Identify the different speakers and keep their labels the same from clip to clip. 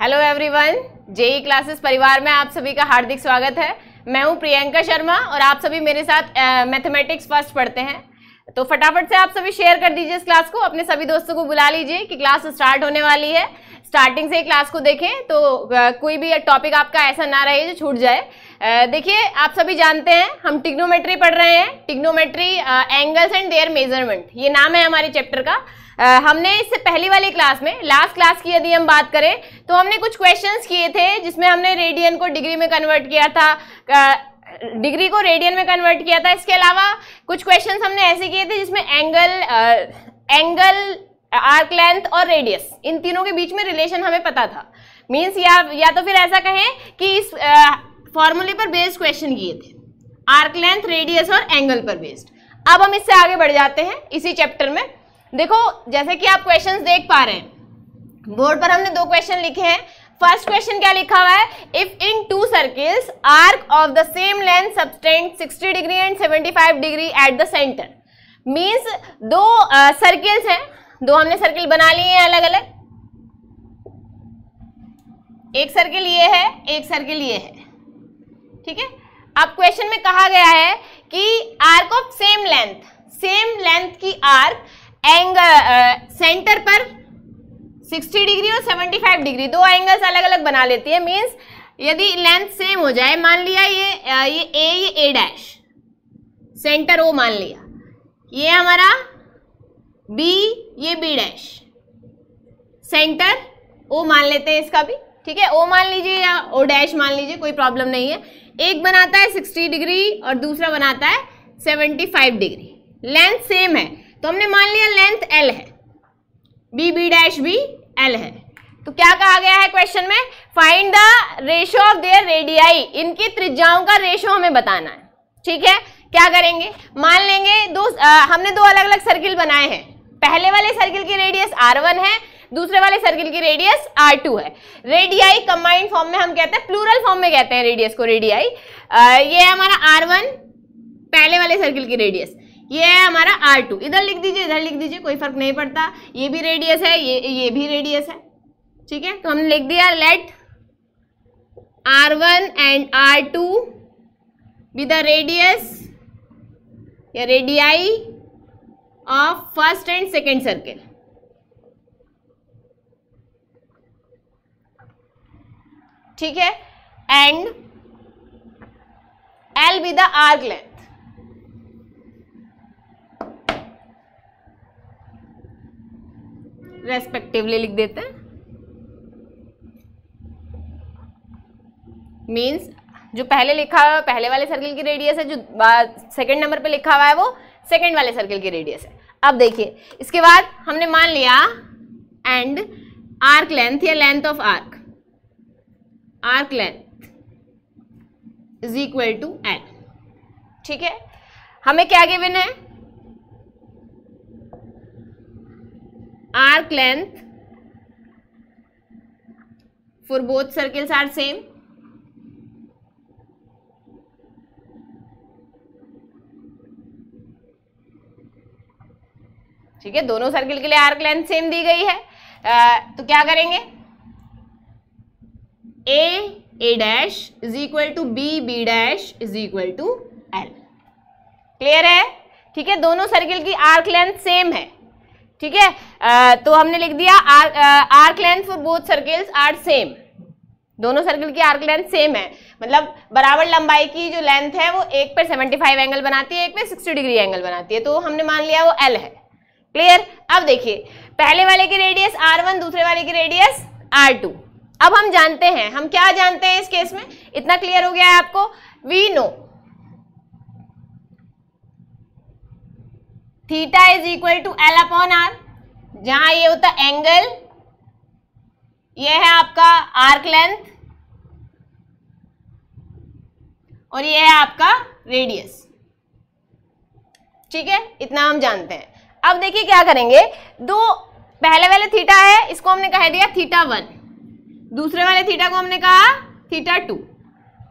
Speaker 1: Hello everyone JEE classes परिवार में आप सभी का हार्दिक स्वागत है मैं हूं प्रियंका शर्मा और आप सभी मेरे साथ मैथमेटिक्स फर्स्ट पढ़ते हैं तो फटाफट से आप सभी शेयर कर दीजिए इस क्लास को अपने सभी दोस्तों को बुला लीजिए कि क्लास स्टार्ट होने वाली है स्टार्टिंग से क्लास को देखें तो कोई भी टॉपिक आपका ऐसा ना रहे जो छूट जाए देखिए आप सभी जानते हैं हम टिग्नोमेट्री पढ़ रहे हैं trigonometry angles and their measurement ये नाम है हमारे चैप्टर का हमने इससे पहली वाली क्लास में लास्ट क्लास की यदि हम बात करें तो हमने कुछ क्वेश्चंस किए थे जिसमें हमने रेडियन को डिग्री में कन्वर्ट किया था डिग्री को रेडियन में कन्वर्ट किया था इसके अलावा कुछ क्वेश्चंस हमने ऐसे किए थे जिसमें एंगल आ, एंगल आर्क लेंथ और रेडियस इन तीनों के बीच में रिलेशन हमें पता था मीन्स या या तो फिर ऐसा कहें कि इस फॉर्मूले पर बेस्ड क्वेश्चन किए थे आर्क लेंथ रेडियस और एंगल पर बेस्ड अब हम इससे आगे बढ़ जाते हैं इसी चैप्टर में देखो जैसे कि आप क्वेश्चंस देख पा रहे हैं बोर्ड पर हमने दो क्वेश्चन लिखे हैं फर्स्ट क्वेश्चन क्या लिखा हुआ है if in two circles arc of the same length subtend 60 degree and 75 degree at the centre means दो सर्किल्स uh, हैं दो हमने सर्किल बना लिए हैं अलग अलग एक सर्किल ये है एक सर्किल ये है ठीक है अब क्वेश्चन में कहा गया है कि arc of same length same length की आर्क एंगल सेंटर uh, पर 60 डिग्री और 75 डिग्री दो एंगल्स अलग अलग बना लेती है मीन्स यदि लेंथ सेम हो जाए मान लिया ये uh, ये ए ये ए डैश सेंटर ओ मान लिया ये हमारा बी ये बी डैश सेंटर ओ मान लेते हैं इसका भी ठीक है ओ मान लीजिए या ओ डैश मान लीजिए कोई प्रॉब्लम नहीं है एक बनाता है 60 डिग्री और दूसरा बनाता है 75 डिग्री लेंथ सेम है तो हमने मान लिया लेंथ एल है B B dash B L है तो क्या कहा गया है क्वेश्चन में find the ratio of their radii इनकी त्रिज्याओं का रेशो हमें बताना है ठीक है क्या करेंगे मान लेंगे दो आ, हमने दो अलग अलग सर्किल बनाए हैं पहले वाले सर्किल की रेडियस आर वन है दूसरे वाले सर्किल की रेडियस आर टू है रेडियाई कंबाइंड फॉर्म में हम कहते हैं प्लूरल फॉर्म में कहते हैं रेडियस को रेडियाई ये है हमारा आर वन पहले वाले सर्किल की रेडियस ये है हमारा आर टू इधर लिख दीजिए इधर लिख दीजिए कोई फर्क नहीं पड़ता ये भी रेडियस है ये ये भी रेडियस है ठीक है तो हमने लिख दिया let R one and R two be the radius या radii of first and second circle ठीक है and L be the arc length respectively लिख देते हैं मीन्स जो पहले लिखा हुआ पहले वाले सर्किल की रेडियस है जो सेकंड नंबर पे लिखा हुआ है वो सेकंड वाले सर्किल की रेडियस है अब देखिए इसके बाद हमने मान लिया एंड आर्क लेंथ या length of arc arc length is equal to L ठीक है हमें क्या गिवन है arc length for both circles are same ठीक है दोनों सर्किल के लिए आर्क लेंथ सेम दी गई है आ, तो क्या करेंगे A A dash is equal to B B dash is equal to L clear है ठीक है दोनों सर्किल की आर्क लेंथ सेम है ठीक है तो हमने लिख दिया arc length for both circles are same दोनों सर्किल की आर्क लेंथ सेम है मतलब बराबर लंबाई की जो लेंथ है वो एक पे 75 एंगल बनाती है एक पे 60 डिग्री एंगल बनाती है तो हमने मान लिया वो एल है क्लियर अब देखिए पहले वाले की रेडियस आर वन दूसरे वाले की रेडियस आर टू अब हम जानते हैं हम क्या जानते हैं इस केस में इतना क्लियर हो गया है आपको we know theta is equal to L upon R जहां ये होता एंगल ये है आपका आर्क लेंथ और ये है आपका रेडियस ठीक है इतना हम जानते हैं अब देखिए क्या करेंगे दो पहले वाले थीटा है इसको हमने कह दिया थीटा वन दूसरे वाले थीटा को हमने कहा थीटा टू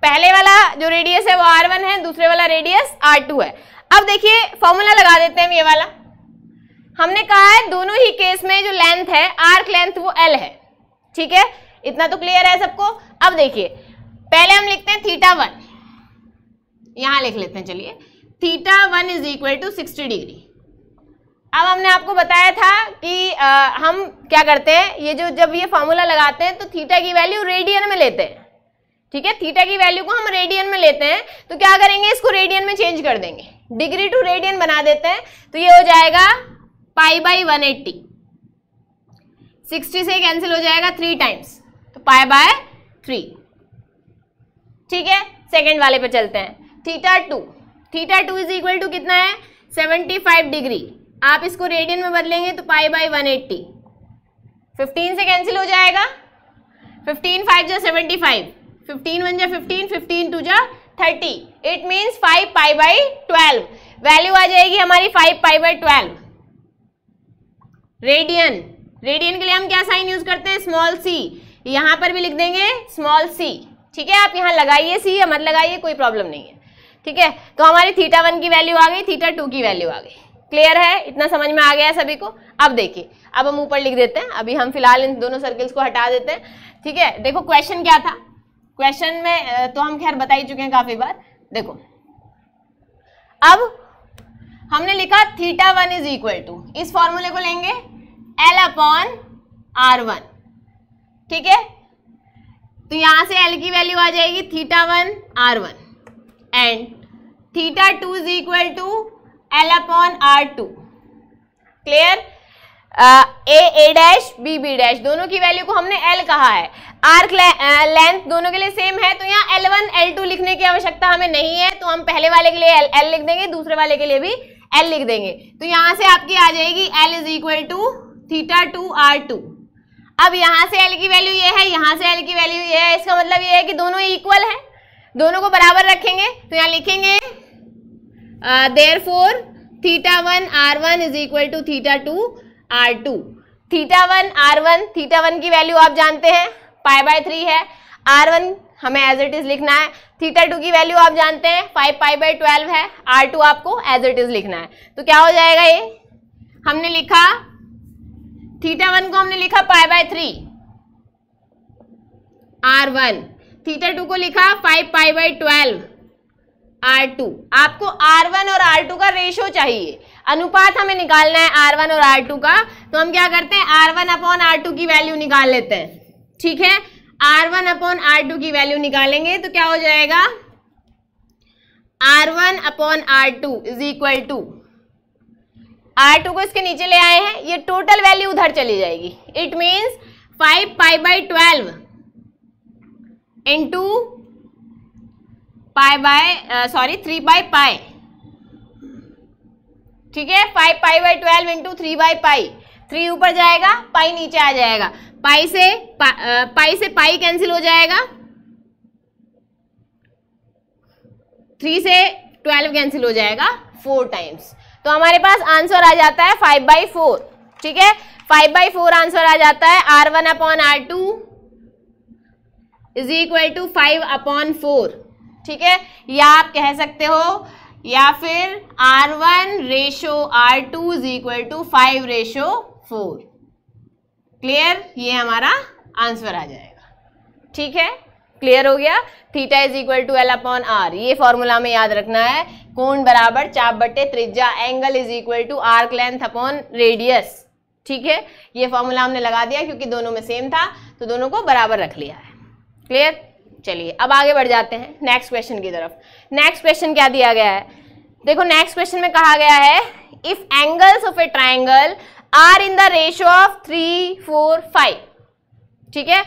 Speaker 1: पहले वाला जो रेडियस है वो आर वन है दूसरे वाला रेडियस आर टू है अब देखिए फॉर्मूला लगा देते हैं ये वाला हमने कहा है दोनों ही केस में जो लेंथ है आर्क लेंथ वो एल है ठीक है इतना तो क्लियर है सबको अब देखिए पहले हम लिखते हैं थीटा वन यहां लिख लेते हैं चलिए theta one is equal to sixty degree अब हमने आपको बताया था कि आ, हम क्या करते हैं ये जो जब ये फॉर्मूला लगाते हैं तो थीटा की वैल्यू रेडियन में लेते हैं ठीक है थीटा की वैल्यू को हम रेडियन में लेते हैं तो क्या करेंगे इसको रेडियन में चेंज कर देंगे डिग्री टू रेडियन बना देते हैं तो ये हो जाएगा pi by one eighty sixty से कैंसिल हो जाएगा थ्री टाइम्स तो पाई बाय थ्री ठीक है सेकेंड वाले पे चलते हैं theta two theta two is equal to कितना है सेवेंटी फाइव डिग्री आप इसको रेडियन में बदलेंगे तो pi by one eighty fifteen से कैंसिल हो जाएगा फिफ्टीन फाइव जो सेवेंटी फाइव फिफ्टीन वन जा फिफ्टीन फिफ्टीन टू जा 30. It means 5 pi by 12. Value आ जाएगी हमारी five pi by twelve radian radian के लिए हम क्या साइन यूज करते हैं स्मॉल सी यहां पर भी लिख देंगे स्मॉल सी ठीक है आप यहाँ लगाइए सी या मत लगाइए कोई प्रॉब्लम नहीं है ठीक है तो हमारी थीटा वन की वैल्यू आ गई थीटा टू की वैल्यू आ गई क्लियर है इतना समझ में आ गया है सभी को अब देखिए अब हम ऊपर लिख देते हैं अभी हम फिलहाल इन दोनों सर्किल्स को हटा देते हैं ठीक है देखो क्वेश्चन क्या था क्वेश्चन में तो हम खैर बता ही चुके हैं काफी बार देखो अब हमने लिखा theta one is equal to इस फॉर्मूले को लेंगे एल अपॉन आर वन ठीक है तो यहां से एल की वैल्यू आ जाएगी theta one R one and theta two is equal to L upon R two clear A A dash B B dash दोनों की वैल्यू को हमने एल कहा है आर्क लेंथ दोनों के लिए सेम है तो यहाँ एल वन एल टू लिखने की आवश्यकता हमें नहीं है तो हम पहले वाले के लिए एल एल लिख देंगे दूसरे वाले के लिए भी एल लिख देंगे तो यहाँ से आपकी आ जाएगी L is equal to theta two R two अब यहाँ से एल की वैल्यू ये है यहाँ से एल की वैल्यू ये है इसका मतलब ये है कि दोनों इक्वल है दोनों को बराबर रखेंगे तो यहाँ लिखेंगे therefore theta one R one is equal to theta two R two theta one R one theta one की वैल्यू आप जानते हैं पाई बाय थ्री है आर वन हमें एज इट इज लिखना है थीटा टू की वैल्यू आप जानते हैं फाइव पाई बाय ट्वेल्व है आर टू आपको एज इट इज लिखना है तो क्या हो जाएगा ये हमने लिखा थीटा वन को हमने लिखा pi by three R one theta two को लिखा five pi by twelve R two आपको आर वन और आर टू का रेशियो चाहिए अनुपात हमें निकालना है आर वन और आर टू का तो हम क्या करते हैं R one upon R two की वैल्यू निकाल लेते हैं ठीक है R one upon R two की वैल्यू निकालेंगे तो क्या हो जाएगा R one upon R two is equal to R two को इसके नीचे ले आए हैं ये टोटल वैल्यू उधर चली जाएगी it means five pi by twelve into pi by sorry three by pi ठीक है five pi by twelve into three by pi three ऊपर जाएगा पाई नीचे आ जाएगा पाई से पा, पाई से पाई कैंसिल हो जाएगा थ्री से ट्वेल्व कैंसिल हो जाएगा फोर टाइम्स तो हमारे पास आंसर आ जाता है फाइव बाई फोर ठीक है फाइव बाई फोर आंसर आ जाता है R one upon R two is equal to five upon four ठीक है या आप कह सकते हो या फिर R one ratio R two is equal to five ratio four clear ये हमारा आंसर आ जाएगा ठीक है क्लियर हो गया theta is equal to L upon R ये फॉर्मूला में याद रखना है कोण बराबर चाप बट्टे त्रिज्या angle is equal to arc length upon radius ठीक है ये फॉर्मूला हमने लगा दिया क्योंकि दोनों में सेम था तो दोनों को बराबर रख लिया है क्लियर चलिए अब आगे बढ़ जाते हैं नेक्स्ट क्वेश्चन की तरफ नेक्स्ट क्वेश्चन क्या दिया गया है देखो नेक्स्ट क्वेश्चन में कहा गया है if angles of a triangle are in the ratio of three four five ठीक है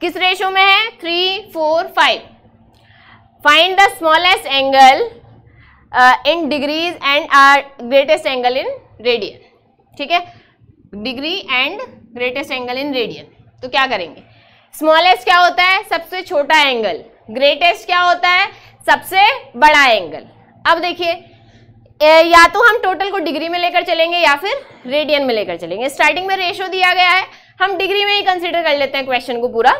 Speaker 1: किस रेशो में है three four five find the smallest angle in degrees and are greatest angle in radian ठीक है degree and greatest angle in radian तो क्या करेंगे स्मॉलेस्ट क्या होता है सबसे छोटा एंगल ग्रेटेस्ट क्या होता है सबसे बड़ा एंगल अब देखिए या तो हम टोटल को डिग्री में लेकर चलेंगे या फिर रेडियन में लेकर चलेंगे स्टार्टिंग में रेशो दिया गया है हम डिग्री में ही कंसिडर कर लेते हैं क्वेश्चन को पूरा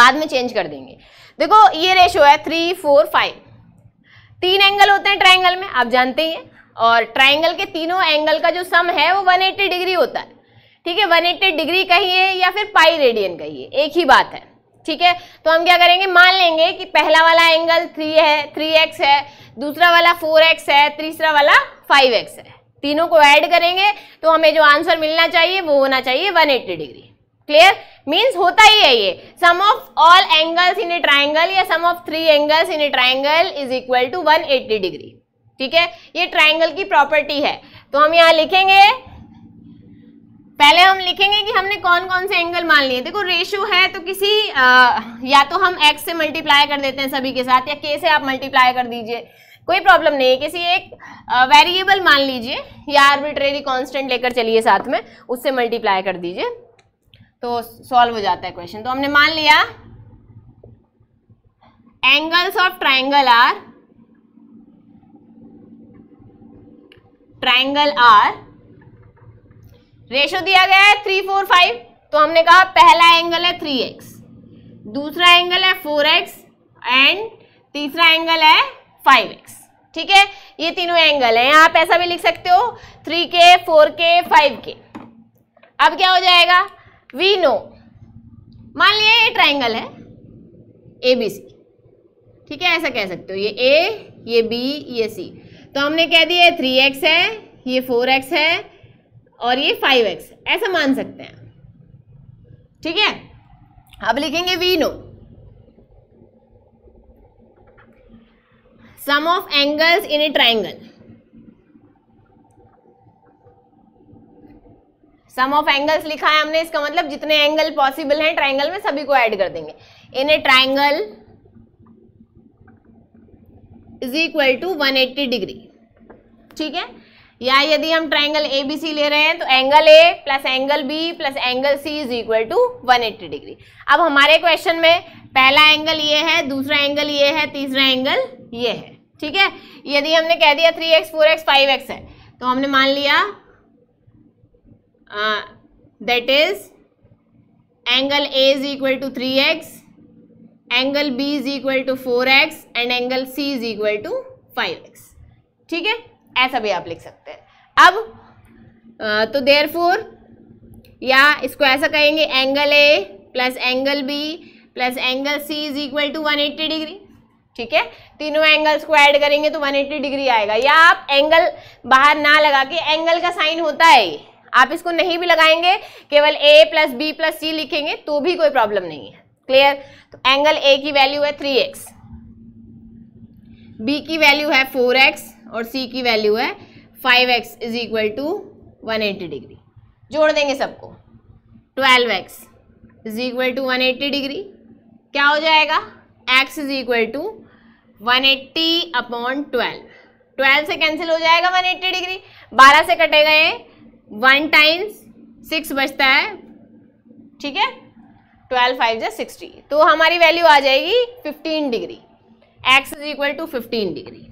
Speaker 1: बाद में चेंज कर देंगे देखो ये रेशो है थ्री फोर फाइव तीन एंगल होते हैं ट्राइंगल में आप जानते ही हैं और ट्राइंगल के तीनों एंगल का जो सम है वो 180 डिग्री होता है ठीक है 180 डिग्री कहिए या फिर पाई रेडियन कहिए एक ही बात है ठीक है तो हम क्या करेंगे मान लेंगे कि पहला वाला एंगल थ्री है थ्री एक्स है दूसरा वाला फोर एक्स है तीसरा वाला फाइव एक्स है तीनों को ऐड करेंगे तो हमें जो आंसर मिलना चाहिए वो होना चाहिए 180 डिग्री क्लियर मीन्स होता ही है ये sum of all angles in a triangle या sum of three angles in a triangle is equal to eighty degree ठीक है ये ट्राइंगल की प्रॉपर्टी है तो हम यहाँ लिखेंगे पहले हम लिखेंगे कि हमने कौन कौन से एंगल मान लिए देखो रेशो है तो किसी आ, या तो हम एक्स से मल्टीप्लाई कर देते हैं सभी के साथ या के से आप मल्टीप्लाई कर दीजिए कोई प्रॉब्लम नहीं है किसी एक वेरिएबल मान लीजिए या आर्बिट्रेरी कांस्टेंट लेकर चलिए साथ में उससे मल्टीप्लाई कर दीजिए तो सॉल्व हो जाता है क्वेश्चन तो हमने मान लिया angles of triangle are triangle are ratio दिया गया है थ्री फोर फाइव तो हमने कहा पहला एंगल है थ्री एक्स दूसरा एंगल है फोर एक्स एंड तीसरा एंगल है फाइव एक्स ठीक है ये तीनों एंगल हैं आप ऐसा भी लिख सकते हो थ्री के फोर के फाइव के अब क्या हो जाएगा वी नो मान लिया ये ट्राइंगल है ए बी सी ठीक है ऐसा कह सकते हो ये ए ये बी ये सी तो हमने कह दिया थ्री एक्स है ये फोर एक्स है और ये फाइव एक्स ऐसा मान सकते हैं ठीक है अब लिखेंगे we know sum of angles in a triangle sum of angles लिखा है हमने इसका मतलब जितने एंगल पॉसिबल हैं ट्राइंगल में सभी को ऐड कर देंगे in a triangle is equal to 180 degree ठीक है या यदि हम ट्राइंगल ए बी सी ले रहे हैं तो angle A plus angle B plus angle C is equal to 180 degree अब हमारे क्वेश्चन में पहला एंगल ये है दूसरा एंगल ये है तीसरा एंगल ये है ठीक है यदि हमने कह दिया three X four X five X है तो हमने मान लिया that is angle A is equal to three X angle B is equal to four X and angle C is equal to five X ठीक है ऐसा भी आप लिख सकते हैं अब तो देर फोर या इसको ऐसा कहेंगे angle A plus angle B plus angle C is equal to 180 degree ठीक है तीनों एंगल्स को ऐड करेंगे तो 180 डिग्री आएगा या आप एंगल बाहर ना लगा के एंगल का साइन होता है आप इसको नहीं भी लगाएंगे केवल A plus B plus C लिखेंगे तो भी कोई प्रॉब्लम नहीं है क्लियर तो एंगल ए की वैल्यू है थ्री एक्स बी की वैल्यू है फोर एक्स और सी की वैल्यू है five x is equal to one eighty degree जोड़ देंगे सबको twelve X is equal to one eighty degree क्या हो जाएगा X is equal to one eighty upon twelve twelve से कैंसिल हो जाएगा वन एट्टी डिग्री बारह से कटेगा ये वन टाइम्स सिक्स बचता है ठीक है ट्वेल्व फाइव जा सिक्सटी तो हमारी वैल्यू आ जाएगी fifteen degree X is equal to fifteen degree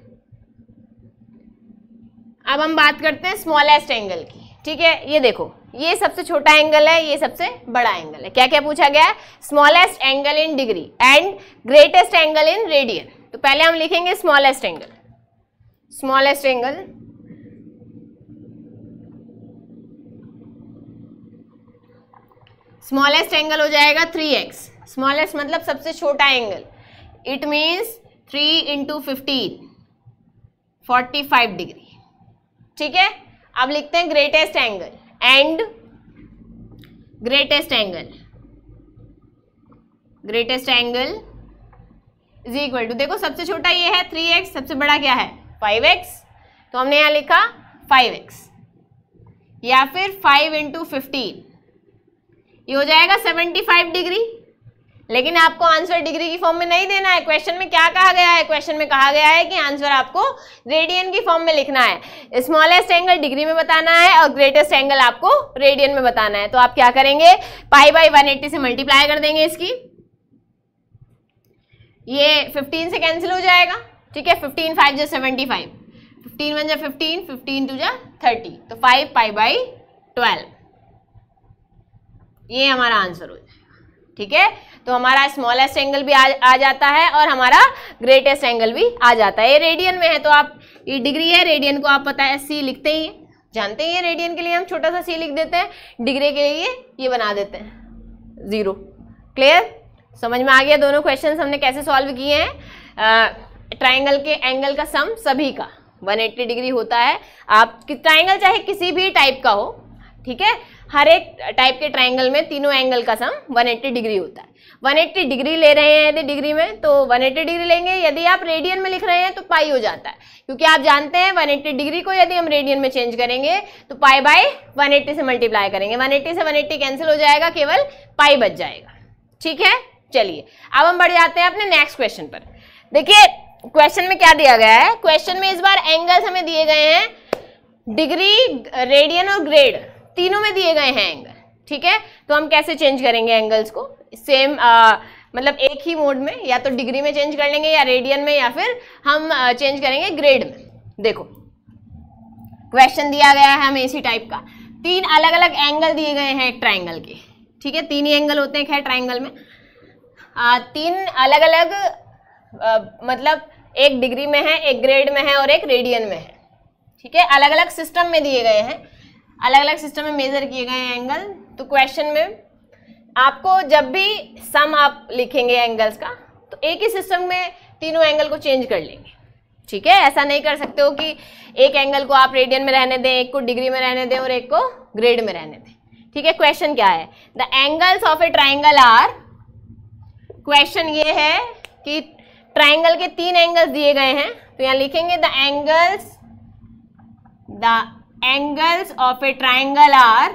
Speaker 1: अब हम बात करते हैं स्मॉलेस्ट एंगल की ठीक है ये देखो ये सबसे छोटा एंगल है ये सबसे बड़ा एंगल है क्या क्या पूछा गया है smallest angle in degree and greatest angle in radian तो पहले हम लिखेंगे smallest angle smallest angle smallest angle हो जाएगा थ्री एक्स स्मॉलेस्ट मतलब सबसे छोटा angle it means three into fifteen forty five degree ठीक है अब लिखते हैं greatest angle and greatest angle greatest angle is equal to देखो सबसे छोटा ये है थ्री एक्स सबसे बड़ा क्या है फाइव एक्स तो हमने यहां लिखा फाइव एक्स या फिर फाइव इंटू फिफ्टीन ये हो जाएगा सेवेंटी फाइव डिग्री लेकिन आपको आंसर डिग्री की फॉर्म में नहीं देना है क्वेश्चन में क्या कहा गया है क्वेश्चन में कहा गया है कि आंसर आपको रेडियन की फॉर्म में लिखना है स्मॉलेस्ट एंगल डिग्री में बताना है और ग्रेटेस्ट एंगल आपको रेडियन में बताना है तो आप क्या करेंगे पाई बाई वन से मल्टीप्लाई कर देंगे इसकी ये 15 से कैंसिल हो जाएगा ठीक है 15 फाइव जो सेवेंटी फाइव फिफ्टीन वन जो फिफ्टीन फिफ्टीन टू जो थर्टी तो फाइव पाई बाई ट्वेल्व ये हमारा आंसर हो जाए ठीक है तो हमारा स्मॉलेस्ट एंगल भी आ, आ जाता है और हमारा ग्रेटेस्ट एंगल भी आ जाता है ये रेडियन में है तो आप ये डिग्री है रेडियन को आप पता है सी लिखते ही जानते हैं रेडियन के लिए हम छोटा सा सी लिख देते हैं डिग्री के लिए ये बना देते हैं ज़ीरो क्लियर समझ में आ गया दोनों क्वेश्चन हमने कैसे सॉल्व किए हैं ट्राइंगल के एंगल का सम सभी का 180 डिग्री होता है आप ट्राइंगल चाहे किसी भी टाइप का हो ठीक है हर एक टाइप के ट्राइंगल में तीनों एंगल का सम 180 डिग्री होता है 180 डिग्री ले रहे हैं यदि डिग्री में तो 180 डिग्री लेंगे यदि आप रेडियन में लिख रहे हैं तो पाई हो जाता है क्योंकि आप जानते हैं 180 डिग्री को यदि हम रेडियन में चेंज करेंगे तो पाई बाय 180 से मल्टीप्लाई करेंगे 180 से 180 कैंसिल हो जाएगा केवल पाई बच जाएगा ठीक है चलिए अब हम बढ़ जाते हैं अपने नेक्स्ट क्वेश्चन पर देखिए क्वेश्चन में क्या दिया गया है क्वेश्चन में इस बार एंगल्स हमें दिए गए हैं डिग्री रेडियन और ग्रेड तीनों में दिए गए हैं एंगल ठीक है तो हम कैसे चेंज करेंगे एंगल्स को सेम आ, मतलब एक ही मोड में या तो डिग्री में चेंज कर लेंगे या रेडियन में या फिर हम चेंज करेंगे ग्रेड में देखो क्वेश्चन दिया गया है हमें इसी टाइप का तीन अलग अलग एंगल दिए गए हैं एक ट्राइंगल के ठीक है तीन ही एंगल होते हैं खैर ट्राइंगल में आ, तीन अलग अलग आ, मतलब एक डिग्री में है एक ग्रेड में है और एक रेडियन में है ठीक है अलग अलग सिस्टम में दिए गए हैं अलग अलग सिस्टम में मेजर किए गए एंगल तो क्वेश्चन में आपको जब भी सम आप लिखेंगे एंगल्स का तो एक ही सिस्टम में तीनों एंगल को चेंज कर लेंगे ठीक है ऐसा नहीं कर सकते हो कि एक एंगल को आप रेडियन में रहने दें एक को डिग्री में रहने दें और एक को ग्रेड में रहने दें ठीक है क्वेश्चन क्या है the angles of a triangle are question ये है कि ट्राइंगल के तीन एंगल्स दिए गए हैं तो यहाँ लिखेंगे the angles the angles of a triangle are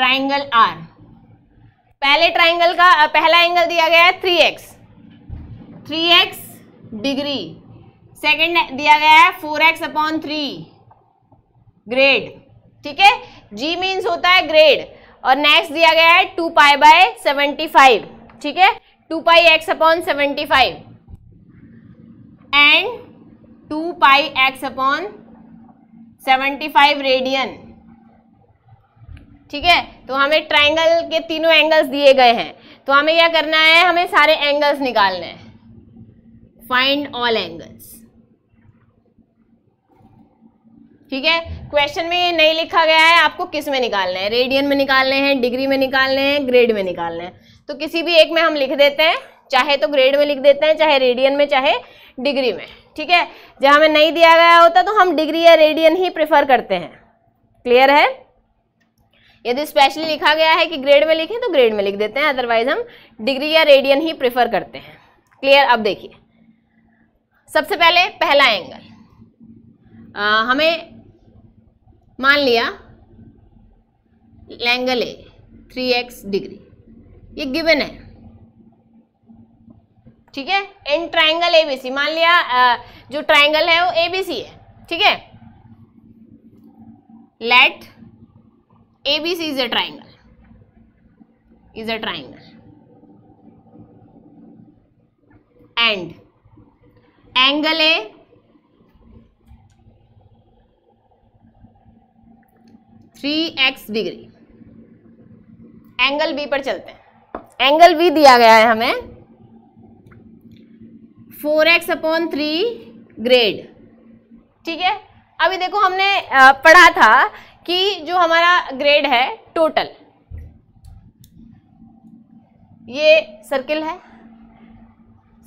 Speaker 1: triangle r पहले ट्राइंगल का पहला एंगल दिया गया है three x three x degree second दिया गया है four x upon three grade ठीक है जी मीन्स होता है ग्रेड और नेक्स्ट दिया गया है two pi by seventy five ठीक है two pi x upon seventy five and two pi x upon seventy five radian ठीक है तो हमें ट्राइंगल के तीनों एंगल्स दिए गए हैं तो हमें क्या करना है हमें सारे एंगल्स निकालने हैं फाइंड ऑल एंगल्स ठीक है क्वेश्चन में ये नहीं लिखा गया है आपको किस में निकालना है रेडियन में निकालने हैं डिग्री में निकालने हैं ग्रेड में निकालने हैं तो किसी भी एक में हम लिख देते हैं चाहे तो ग्रेड में लिख देते हैं चाहे रेडियन में चाहे डिग्री में ठीक है जब हमें नहीं दिया गया होता तो हम डिग्री या रेडियन ही प्रेफर करते हैं क्लियर है यदि स्पेशली लिखा गया है कि ग्रेड में लिखें तो ग्रेड में लिख देते हैं अदरवाइज हम डिग्री या रेडियन ही प्रेफर करते हैं क्लियर अब देखिए सबसे पहले पहला एंगल आ, हमें मान लिया angle A three x degree ये गिवन है ठीक है एंड ट्राइंगल एबीसी मान लिया जो ट्राइंगल है वो एबीसी है ठीक है let ABC is a triangle is a triangle and angle A three x degree angle B पर चलते हैं एंगल बी दिया गया है हमें four x upon three grade ठीक है अभी देखो हमने पढ़ा था कि जो हमारा ग्रेड है टोटल ये सर्किल है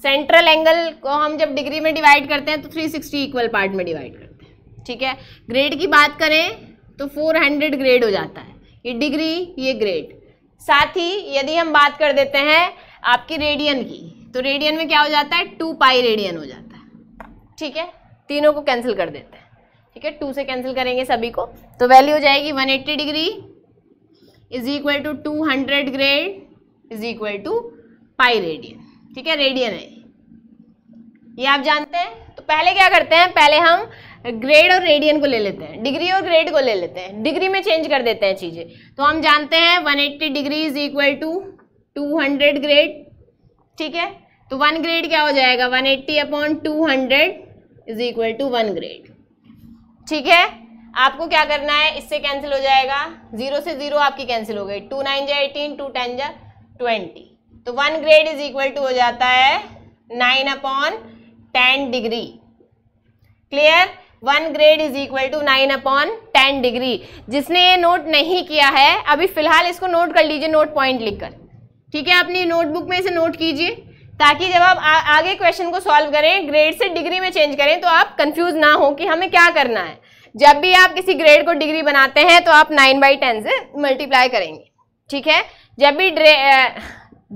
Speaker 1: सेंट्रल एंगल को हम जब डिग्री में डिवाइड करते हैं तो 360 इक्वल पार्ट में डिवाइड करते हैं ठीक है ग्रेड की बात करें तो 400 ग्रेड हो जाता है ये डिग्री ये ग्रेड साथ ही यदि हम बात कर देते हैं आपकी रेडियन की तो रेडियन में क्या हो जाता है टू पाई रेडियन हो जाता है ठीक है तीनों को कैंसिल कर देते हैं ठीक है टू से कैंसिल करेंगे सभी को तो वैल्यू हो जाएगी 180 degree is equal to two hundred grade is equal to pi radian ठीक है रेडियन है ये आप जानते हैं तो पहले क्या करते हैं पहले हम ग्रेड और रेडियन को ले लेते हैं डिग्री और ग्रेड को ले लेते हैं डिग्री में चेंज कर देते हैं चीज़ें तो हम जानते हैं 180 degree is equal to 200 grade ठीक है तो वन ग्रेड क्या हो जाएगा one eighty upon two hundred is equal to one grade ठीक है आपको क्या करना है इससे कैंसिल हो जाएगा जीरो से जीरो आपकी कैंसिल हो गई टू नाइन जा एटीन टू टेन जा ट्वेंटी तो one grade is equal to हो जाता है nine upon ten degree clear one grade is equal to nine upon ten degree जिसने ये नोट नहीं किया है अभी फिलहाल इसको नोट कर लीजिए नोट पॉइंट लिखकर ठीक है अपनी नोटबुक में इसे नोट कीजिए ताकि जब आप आ, आगे क्वेश्चन को सॉल्व करें ग्रेड से डिग्री में चेंज करें तो आप कंफ्यूज ना हो कि हमें क्या करना है जब भी आप किसी ग्रेड को डिग्री बनाते हैं तो आप नाइन बाई टेन से मल्टीप्लाई करेंगे ठीक है जब भी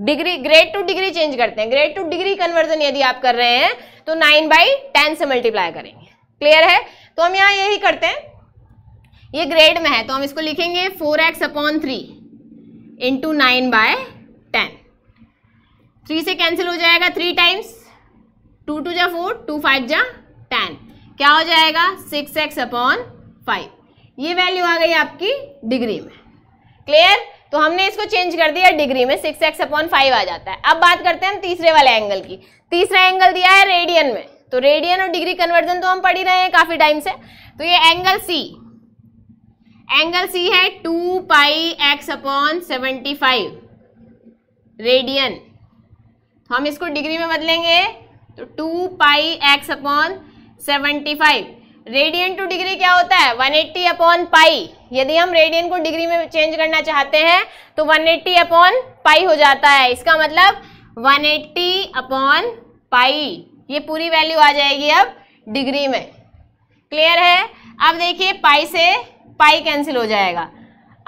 Speaker 1: degree grade to degree change करते हैं ग्रेड टू डिग्री कन्वर्जन यदि आप कर रहे हैं तो नाइन बाई टेन से मल्टीप्लाई करेंगे क्लियर है तो हम यहाँ यही करते हैं ये ग्रेड में है तो हम इसको लिखेंगे four x upon three into nine by three से कैंसिल हो जाएगा थ्री टाइम्स टू टू जा फोर टू फाइव जा टेन क्या हो जाएगा सिक्स एक्स अपॉन फाइव ये वैल्यू आ गई आपकी डिग्री में क्लियर तो हमने इसको चेंज कर दिया डिग्री में सिक्स एक्स अपॉन फाइव आ जाता है अब बात करते हैं हम तीसरे वाले एंगल की तीसरा एंगल दिया है रेडियन में तो रेडियन और डिग्री कन्वर्जन तो हम पढ़ ही रहे हैं काफी टाइम से तो ये एंगल सी एंगल सी है two pi x upon seventy five radian हम इसको डिग्री में बदलेंगे तो two pi x upon seventy five radian to degree क्या होता है 180 एट्टी अपॉन पाई यदि हम रेडियन को डिग्री में चेंज करना चाहते हैं तो 180 एट्टी अपॉन पाई हो जाता है इसका मतलब 180 एट्टी अपॉन पाई ये पूरी वैल्यू आ जाएगी अब डिग्री में क्लियर है अब देखिए पाई से पाई कैंसिल हो जाएगा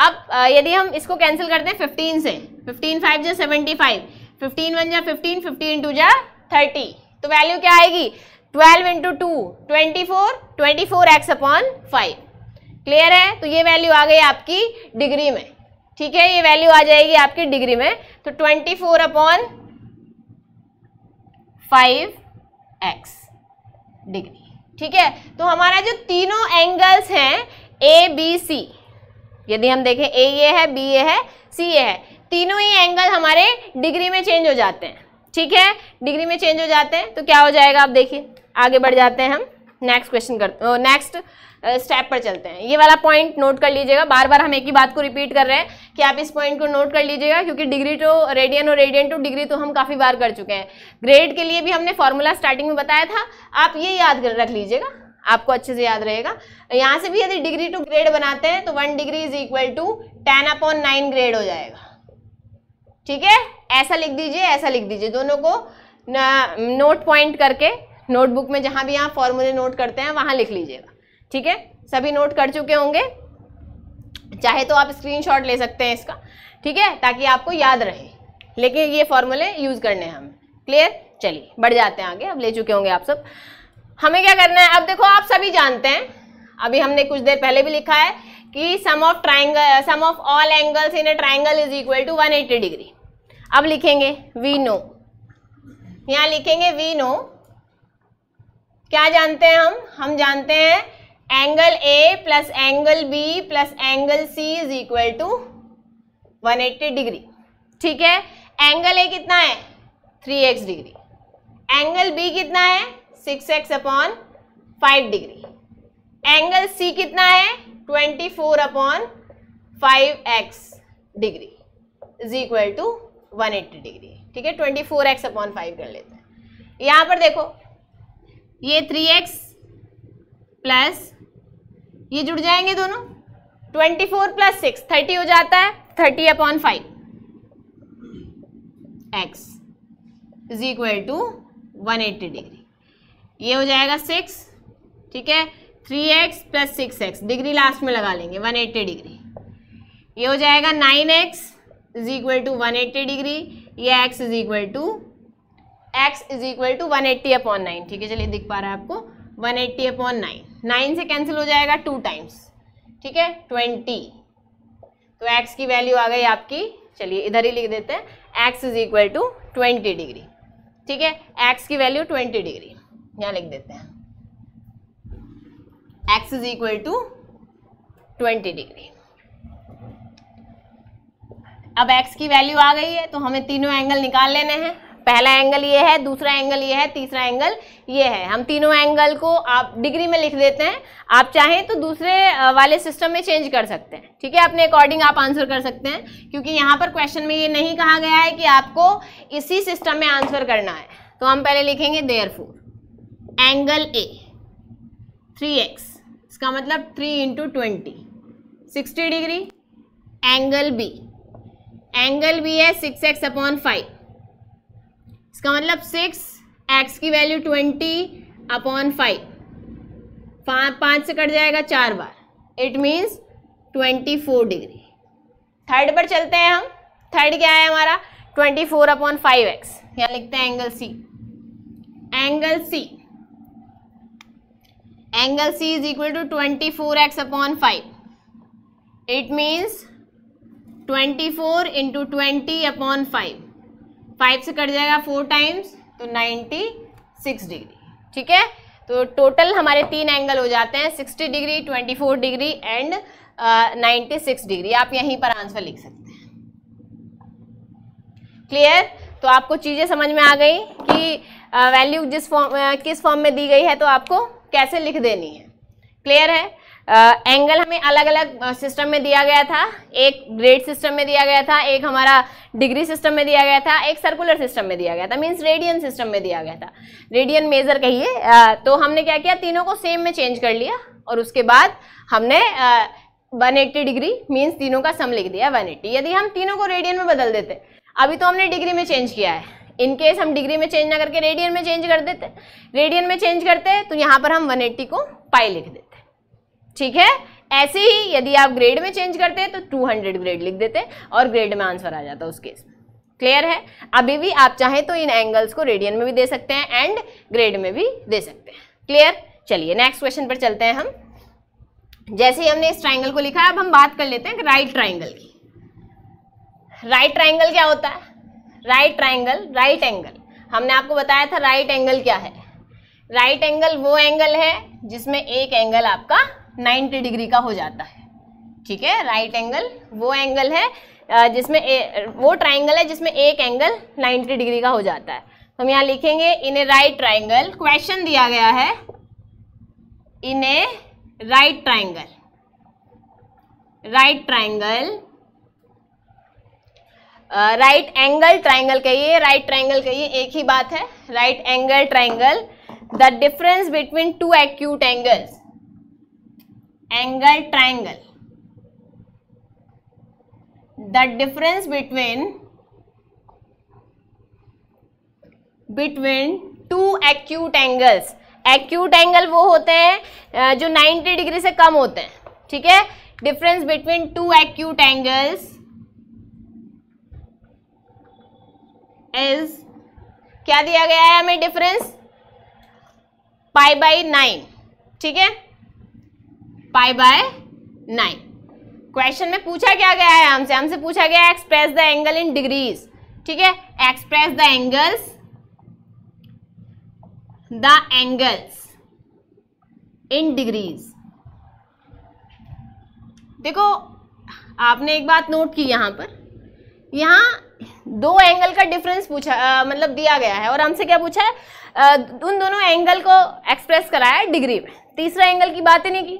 Speaker 1: अब यदि हम इसको कैंसिल करते हैं 15 से 15 फाइव जो सेवेंटी फाइव फिफ्टीन वन जा फिफ्टीन फिफ्टीन टू जा थर्टी तो वैल्यू क्या आएगी twelve into two twenty four twenty four x upon five clear है तो ये वैल्यू आ गई आपकी डिग्री में ठीक है ये वैल्यू आ जाएगी आपकी डिग्री में तो twenty four upon five x degree ठीक है तो हमारा जो तीनों एंगल्स हैं ए बी सी यदि हम देखें ए ये है बी ये है सी ये है तीनों ही एंगल हमारे डिग्री में चेंज हो जाते हैं ठीक है डिग्री में चेंज हो जाते हैं तो क्या हो जाएगा आप देखिए आगे बढ़ जाते हैं हम नेक्स्ट क्वेश्चन करते नेक्स्ट स्टेप पर चलते हैं ये वाला पॉइंट नोट कर लीजिएगा बार बार हम एक ही बात को रिपीट कर रहे हैं कि आप इस पॉइंट को नोट कर लीजिएगा क्योंकि डिग्री टू रेडियन और रेडियन टू डिग्री तो हम काफ़ी बार कर चुके हैं ग्रेड के लिए भी हमने फॉर्मूला स्टार्टिंग में बताया था आप ये याद रख लीजिएगा आपको अच्छे से याद रहेगा यहाँ से भी यदि डिग्री टू ग्रेड बनाते हैं तो one degree is equal to ten upon nine grade हो जाएगा ठीक है ऐसा लिख दीजिए ऐसा लिख दीजिए दोनों को नोट पॉइंट करके नोटबुक में जहाँ भी आप फॉर्मूले नोट करते हैं वहाँ लिख लीजिएगा ठीक है सभी नोट कर चुके होंगे चाहे तो आप स्क्रीनशॉट ले सकते हैं इसका ठीक है ताकि आपको याद रहे लेकिन ये फॉर्मूले यूज़ करने हैं हमें क्लियर चलिए बढ़ जाते हैं आगे अब ले चुके होंगे आप सब हमें क्या करना है अब देखो आप सभी जानते हैं अभी हमने कुछ देर पहले भी लिखा है कि sum of triangle sum of all angles in a triangle is equal to 180 degree अब लिखेंगे वी नो यहाँ लिखेंगे वी नो क्या जानते हैं हम हम जानते हैं angle A plus angle B plus angle C is equal to 180 degree ठीक है एंगल ए कितना है 3x डिग्री एंगल बी कितना है 6x x upon five degree angle C कितना है twenty four upon five x degree is equal to one eighty degree ठीक है twenty four x upon five कर लेते हैं यहाँ पर देखो ये थ्री एक्स प्लस ये जुड़ जाएंगे दोनों twenty four plus six thirty हो जाता है thirty upon five x is equal to one eighty degree ये हो जाएगा सिक्स ठीक है three x plus six x degree last में लगा लेंगे वन एट्टी डिग्री ये हो जाएगा nine x is equal to one eighty degree या x is equal to x is equal to one eighty upon nine ठीक है चलिए दिख पा रहा है आपको one eighty upon nine nine से कैंसिल हो जाएगा टू टाइम्स ठीक है ट्वेंटी तो एक्स की वैल्यू आ गई आपकी चलिए इधर ही लिख देते हैं x is equal to twenty degree ठीक है एक्स की वैल्यू ट्वेंटी डिग्री यहाँ लिख देते हैं x is equal to twenty degree अब एक्स की वैल्यू आ गई है तो हमें तीनों एंगल निकाल लेने हैं पहला एंगल ये है दूसरा एंगल ये है तीसरा एंगल ये है हम तीनों एंगल को आप डिग्री में लिख देते हैं आप चाहें तो दूसरे वाले सिस्टम में चेंज कर सकते हैं ठीक है अपने अकॉर्डिंग आप आंसर कर सकते हैं क्योंकि यहाँ पर क्वेश्चन में ये नहीं कहा गया है कि आपको इसी सिस्टम में आंसर करना है तो हम पहले लिखेंगे there angle A three x इसका मतलब three into twenty sixty degree angle B angle B है सिक्स एक्स अपॉन फाइव इसका मतलब सिक्स एक्स की वैल्यू ट्वेंटी अपॉन फाइव पाँच से कट जाएगा चार बार it means twenty four degree third पर चलते हैं हम थर्ड क्या है हमारा twenty four upon five x यहाँ लिखते हैं angle C angle C angle C is equal to twenty four x upon five it means twenty four into twenty upon five five से कट जाएगा फोर टाइम्स तो नाइन्टी सिक्स डिग्री ठीक है तो टोटल हमारे तीन एंगल हो जाते हैं sixty degree twenty four degree and ninety six degree आप यहीं पर आंसर लिख सकते हैं क्लियर तो आपको चीज़ें समझ में आ गई कि वैल्यू uh, जिस फॉर्म uh, किस फॉर्म में दी गई है तो आपको कैसे लिख देनी है क्लियर है एंगल एंगल हमें अलग अलग सिस्टम में दिया गया था एक ग्रेड सिस्टम में दिया गया था एक हमारा डिग्री सिस्टम में दिया गया था एक सर्कुलर सिस्टम में दिया गया था मीन्स रेडियन सिस्टम में दिया गया था रेडियन मेजर कहिए तो हमने क्या किया तीनों को सेम में चेंज कर लिया और उसके बाद हमने वन uh, डिग्री मीन्स तीनों का सम लिख दिया वन यदि हम तीनों को रेडियन में बदल देते अभी तो हमने डिग्री में चेंज किया है इनकेस हम डिग्री में चेंज ना करके रेडियन में चेंज कर देते रेडियन में चेंज करते तो यहाँ पर हम 180 को पाई लिख देते ठीक है ऐसे ही यदि आप ग्रेड में चेंज करते तो 200 ग्रेड लिख देते और ग्रेड में आंसर आ जाता उस केस में क्लियर है अभी भी आप चाहें तो इन एंगल्स को रेडियन में भी दे सकते हैं एंड ग्रेड में भी दे सकते हैं क्लियर चलिए नेक्स्ट क्वेश्चन पर चलते हैं हम जैसे ही हमने इस ट्राइंगल को लिखा है अब हम बात कर लेते हैं राइट ट्राइंगल की राइट ट्राइंगल क्या होता है राइट ट्राइंगल राइट एंगल हमने आपको बताया था राइट एंगल क्या है राइट एंगल वो एंगल है जिसमें एक एंगल आपका 90 डिग्री का हो जाता है ठीक है राइट एंगल वो एंगल है जिसमें ए, वो ट्राइंगल है जिसमें एक एंगल 90 डिग्री का हो जाता है हम यहाँ लिखेंगे in a right triangle question दिया गया है in a right triangle right triangle right angle triangle कहिए राइट ट्राइंगल कहिए एक ही बात है right angle triangle the difference between two acute angles angle triangle the difference between between two acute angles acute angle वो होते हैं जो 90 डिग्री से कम होते हैं ठीक है difference between two acute angles as क्या दिया गया है हमें डिफरेंस पाई बाय नाइन ठीक है पाई बाय नाइन क्वेश्चन में पूछा क्या गया है हमसे हमसे पूछा गया है express the angle in degrees ठीक है express the angles the angles in degrees देखो आपने एक बात नोट की यहां पर यहाँ दो एंगल का डिफरेंस पूछा आ, मतलब दिया गया है और हमसे क्या पूछा है आ, उन दोनों एंगल को एक्सप्रेस कराया है डिग्री में तीसरा एंगल की बात ही नहीं की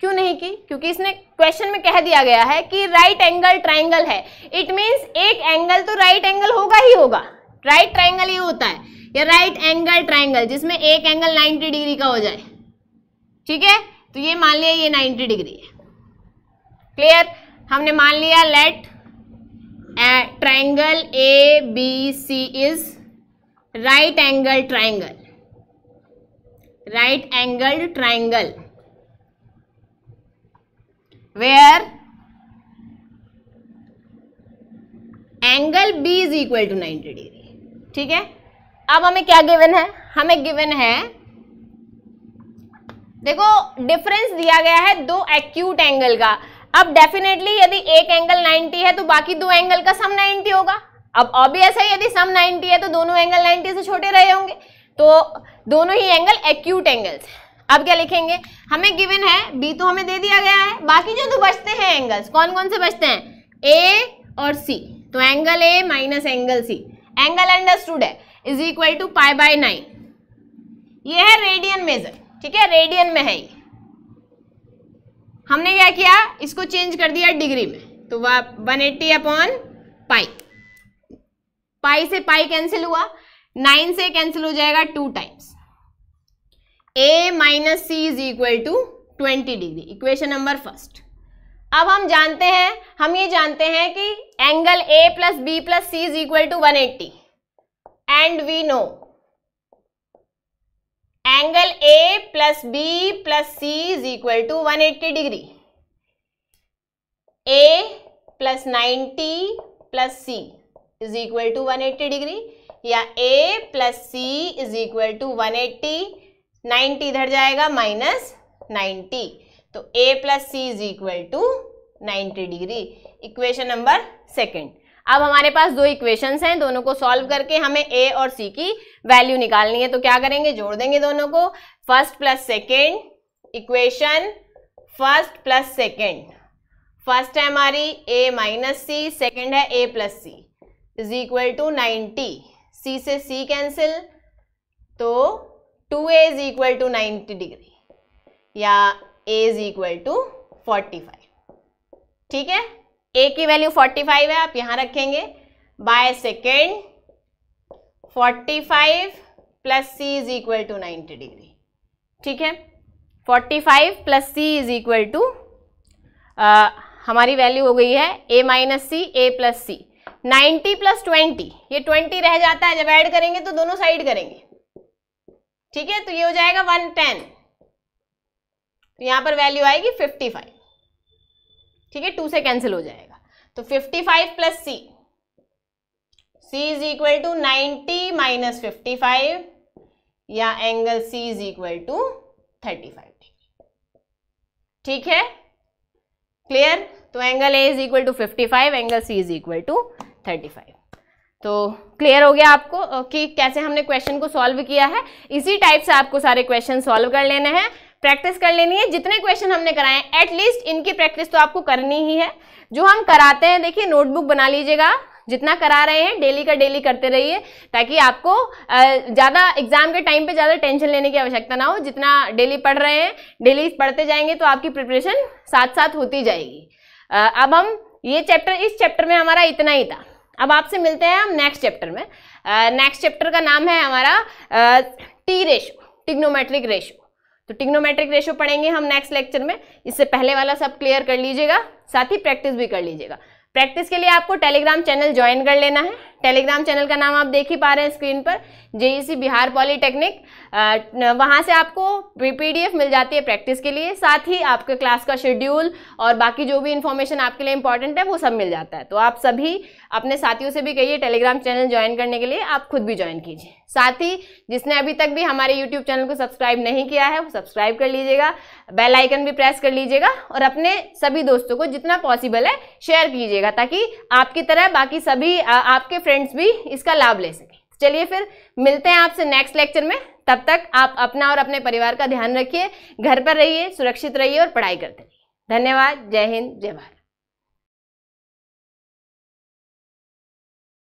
Speaker 1: क्यों नहीं की क्योंकि इसने क्वेश्चन में कह दिया गया है कि राइट एंगल ट्राइंगल है इट मीन्स एक एंगल तो राइट एंगल होगा ही होगा राइट ट्राइंगल ये होता है या राइट एंगल ट्राइंगल जिसमें एक एंगल नाइन्टी डिग्री का हो जाए ठीक है तो ये मान लिया ये नाइन्टी डिग्री है क्लियर हमने मान लिया let triangle A B C is right angle triangle right angle triangle where angle B is equal to 90 degree ठीक है अब हमें क्या गिवन है हमें गिवन है देखो डिफरेंस दिया गया है दो एक्यूट एंगल का अब डेफिनेटली यदि एक एंगल 90 है तो बाकी दो एंगल का सम 90 होगा अब ऑब्वियस है यदि सम 90 है तो दोनों एंगल 90 से छोटे रहे होंगे तो दोनों ही एंगल एक्यूट एंगल्स अब क्या लिखेंगे हमें गिवन है बी तो हमें दे दिया गया है बाकी जो तो बचते हैं एंगल्स कौन कौन से बचते हैं ए और सी तो angle A minus angle C angle understood है is equal to pi by nine ये है रेडियन मेजर ठीक है रेडियन में है ये हमने क्या किया इसको चेंज कर दिया डिग्री में तो वह one eighty upon pi pi से पाई कैंसिल हुआ नाइन से कैंसिल हो जाएगा two times A minus C is equal to twenty degree equation number first अब हम जानते हैं हम ये जानते हैं कि angle A plus B plus C is equal to one eighty and we know angle A plus B plus C is equal to one eighty degree A plus ninety plus C is equal to one eighty degree या A plus C is equal to one eighty ninety इधर जाएगा minus ninety तो A plus C is equal to ninety degree equation number second अब हमारे पास दो equations हैं दोनों को सॉल्व करके हमें ए और सी की वैल्यू निकालनी है तो क्या करेंगे जोड़ देंगे दोनों को first plus second equation first plus second first है हमारी ए माइनस सी सेकेंड है A plus C is equal to ninety C से सी कैंसिल तो two A is equal to ninety degree या A is equal to forty five ठीक है ए की value 45 है आप यहां रखेंगे by second 45 five plus C is equal to 90 degree ठीक है 45 five plus C is equal to हमारी वैल्यू हो गई है A minus C A plus C ninety plus twenty ये ट्वेंटी रह जाता है जब ऐड करेंगे तो दोनों साइड करेंगे ठीक है तो ये हो जाएगा वन टेन तो यहां पर वैल्यू आएगी फिफ्टी फाइव ठीक है टू से कैंसिल हो जाएगा तो fifty five plus C C is equal to ninety minus fifty five या angle C is equal to thirty five ठीक है क्लियर तो angle A is equal to fifty five angle C is equal to thirty five तो clear हो गया आपको कि कैसे हमने क्वेश्चन को सॉल्व किया है इसी टाइप से आपको सारे क्वेश्चन सॉल्व कर लेने हैं प्रैक्टिस कर लेनी है जितने क्वेश्चन हमने कराए एटलीस्ट इनकी प्रैक्टिस तो आपको करनी ही है जो हम कराते हैं देखिए नोटबुक बना लीजिएगा जितना करा रहे हैं डेली का डेली करते रहिए ताकि आपको ज़्यादा एग्जाम के टाइम पे ज़्यादा टेंशन लेने की आवश्यकता ना हो जितना डेली पढ़ रहे हैं डेली पढ़ते जाएंगे तो आपकी प्रिपरेशन साथ साथ होती जाएगी अब हम ये चैप्टर इस चैप्टर में हमारा इतना ही था अब आपसे मिलते हैं हम नेक्स्ट चैप्टर में नेक्स्ट चैप्टर का नाम है हमारा टी रेशो टिग्नोमेट्रिक रेशो तो टिग्नोमेट्रिक रेशियो पढ़ेंगे हम नेक्स्ट लेक्चर में इससे पहले वाला सब क्लियर कर लीजिएगा साथ ही प्रैक्टिस भी कर लीजिएगा प्रैक्टिस के लिए आपको टेलीग्राम चैनल ज्वाइन कर लेना है टेलीग्राम चैनल का नाम आप देख ही पा रहे हैं स्क्रीन पर जेईसी बिहार पॉलीटेक्निक वहाँ से आपको पीडीएफ मिल जाती है प्रैक्टिस के लिए साथ ही आपके क्लास का शेड्यूल और बाकी जो भी इन्फॉर्मेशन आपके लिए इंपॉर्टेंट है वो सब मिल जाता है तो आप सभी अपने साथियों से भी कहिए टेलीग्राम चैनल ज्वाइन करने के लिए आप खुद भी ज्वाइन कीजिए साथ ही जिसने अभी तक भी हमारे यूट्यूब चैनल को सब्सक्राइब नहीं किया है वो सब्सक्राइब कर लीजिएगा बेल आइकन भी प्रेस कर लीजिएगा और अपने सभी दोस्तों को जितना पॉसिबल है शेयर कीजिएगा ताकि आपकी तरह बाकी सभी आपके फ्रेंड्स भी इसका लाभ ले सके चलिए फिर मिलते हैं आपसे नेक्स्ट लेक्चर में तब तक आप अपना और अपने परिवार का ध्यान रखिए घर पर रहिए सुरक्षित रहिए और पढ़ाई करते रहिए धन्यवाद जय हिंद जय भारत